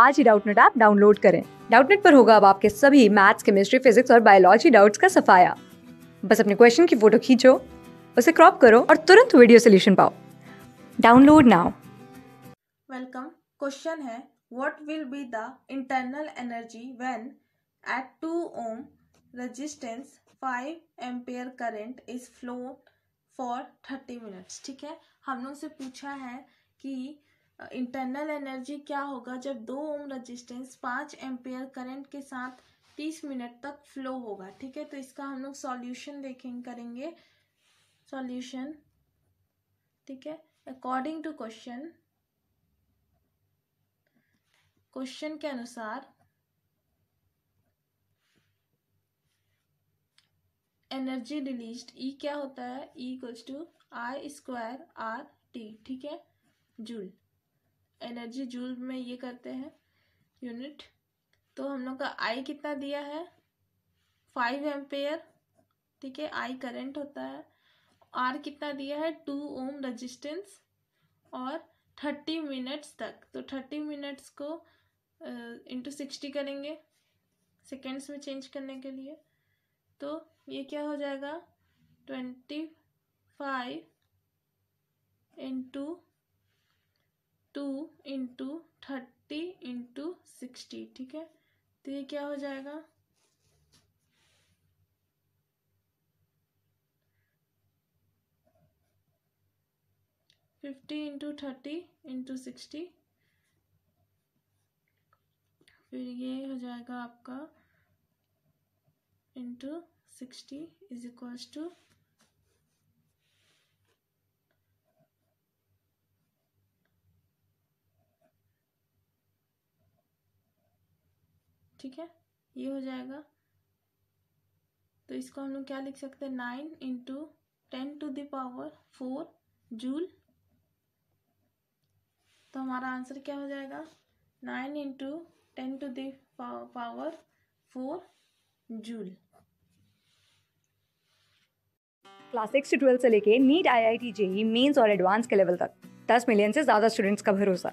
आज ही Doubtnut app download करें डाउटनेट पर होगा अब आपके सभी मैथ्स केमिस्ट्री फिजिक्स और बायोलॉजी डाउट्स का सफाया बस अपने क्वेश्चन की फोटो खींचो उसे क्रॉप करो और तुरंत वीडियो सोल्यूशन पाओ डाउनलोड नाउ वेलकम क्वेश्चन है what will be the internal energy when at 2 ohm resistance 5 ampere current is flow for 30 minutes ठीक है हम लोग से पूछा है कि इंटरनल एनर्जी क्या होगा जब दो ओम रजिस्टेंस पाँच एम्पेयर करंट के साथ तीस मिनट तक फ्लो होगा ठीक है तो इसका हम लोग सॉल्यूशन देखेंगे करेंगे सॉल्यूशन ठीक है अकॉर्डिंग टू क्वेश्चन क्वेश्चन के अनुसार एनर्जी रिलीज ई क्या होता है E equals to I square R T ठीक है जूल एनर्जी जूल में ये करते हैं यूनिट तो हम लोग का आई कितना दिया है फाइव एम्पेयर ठीक है आई करंट होता है आर कितना दिया है टू ओम रजिस्टेंस और थर्टी मिनट्स तक तो थर्टी मिनट्स को इंटू सिक्सटी करेंगे सेकेंड्स में चेंज करने के लिए तो ये क्या हो जाएगा twenty five into two into thirty into sixty ठीक है तो ये क्या हो जाएगा fifty into thirty into sixty फिर ये हो जाएगा आपका into sixty is equals to ठीक है ये हो जाएगा तो इसको हम लोग क्या लिख सकते हैं nine into ten to the power four joule तो हमारा आंसर क्या हो जाएगा nine into ten to the power four joule class six से ट्वेल्थ से लेके NEET I I T JEE mains और एडवांस के लेवल तक दस मिलियन से ज़्यादा स्टूडेंट्स का भरोसा